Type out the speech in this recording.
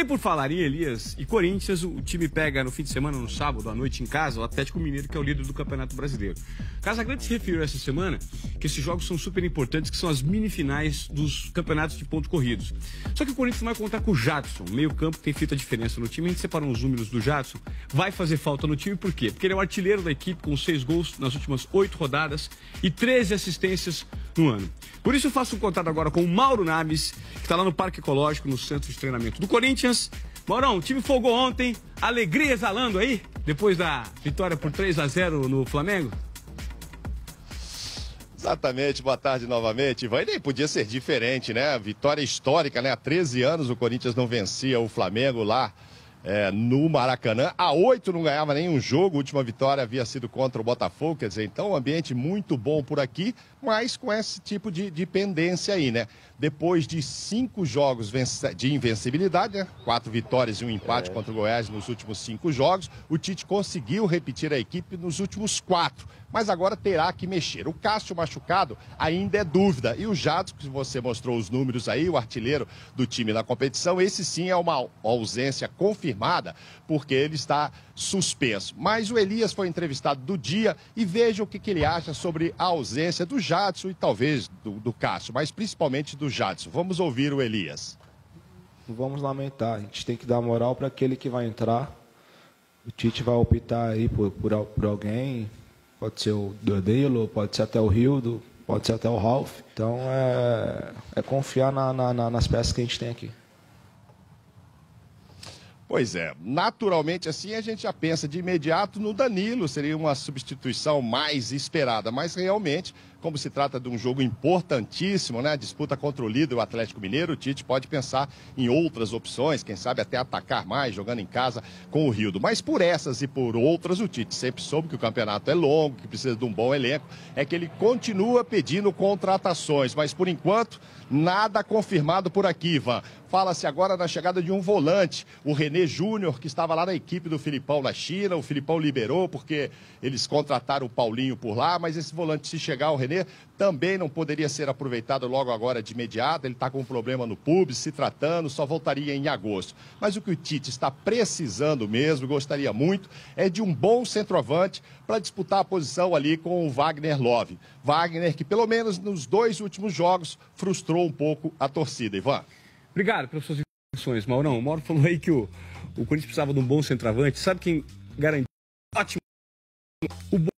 E por falar em Elias e Corinthians, o time pega no fim de semana, no sábado à noite em casa, o Atlético Mineiro, que é o líder do Campeonato Brasileiro. Casagrande se referiu essa semana que esses jogos são super importantes, que são as mini-finais dos campeonatos de pontos corridos. Só que o Corinthians vai contar com o Jadson, meio campo tem feito a diferença no time, a gente separou os números do Jadson, vai fazer falta no time, por quê? Porque ele é o artilheiro da equipe com seis gols nas últimas oito rodadas e 13 assistências no ano. Por isso eu faço um contato agora com o Mauro Naves, que está lá no Parque Ecológico, no centro de treinamento do Corinthians. Maurão, o time fogou ontem, alegria exalando aí, depois da vitória por 3 a 0 no Flamengo? Exatamente, boa tarde novamente. Ivan, nem podia ser diferente, né? Vitória histórica, né? Há 13 anos o Corinthians não vencia o Flamengo lá é, no Maracanã. A oito não ganhava nenhum jogo, a última vitória havia sido contra o Botafogo, quer dizer, então um ambiente muito bom por aqui, mas com esse tipo de, de pendência aí, né? Depois de cinco jogos de invencibilidade, né? quatro vitórias e um empate é. contra o Goiás nos últimos cinco jogos, o Tite conseguiu repetir a equipe nos últimos quatro, mas agora terá que mexer. O Cássio machucado ainda é dúvida, e o Jadson, que você mostrou os números aí, o artilheiro do time na competição, esse sim é uma ausência confiável confirmada, porque ele está suspenso. Mas o Elias foi entrevistado do dia e veja o que, que ele acha sobre a ausência do Jadson e talvez do, do Cássio, mas principalmente do Jadson. Vamos ouvir o Elias. Vamos lamentar, a gente tem que dar moral para aquele que vai entrar. O Tite vai optar aí por, por, por alguém, pode ser o Danilo, pode ser até o Rildo, pode ser até o Ralph. Então é, é confiar na, na, nas peças que a gente tem aqui. Pois é, naturalmente assim a gente já pensa de imediato no Danilo, seria uma substituição mais esperada, mas realmente, como se trata de um jogo importantíssimo, né? A disputa contra o líder, o Atlético Mineiro, o Tite pode pensar em outras opções, quem sabe até atacar mais, jogando em casa com o Rildo. Mas por essas e por outras, o Tite sempre soube que o campeonato é longo, que precisa de um bom elenco, é que ele continua pedindo contratações, mas por enquanto, nada confirmado por aqui, Ivan. Fala-se agora da chegada de um volante, o René Júnior, que estava lá na equipe do Filipão na China. O Filipão liberou porque eles contrataram o Paulinho por lá, mas esse volante, se chegar o René, também não poderia ser aproveitado logo agora de imediato. Ele está com um problema no pub, se tratando, só voltaria em agosto. Mas o que o Tite está precisando mesmo, gostaria muito, é de um bom centroavante para disputar a posição ali com o Wagner Love. Wagner, que pelo menos nos dois últimos jogos frustrou um pouco a torcida. Ivan. Obrigado, professor opções, Maurão. O Mauro falou aí que o, o Corinthians precisava de um bom centroavante. Sabe quem garantiu? Ótimo. O bom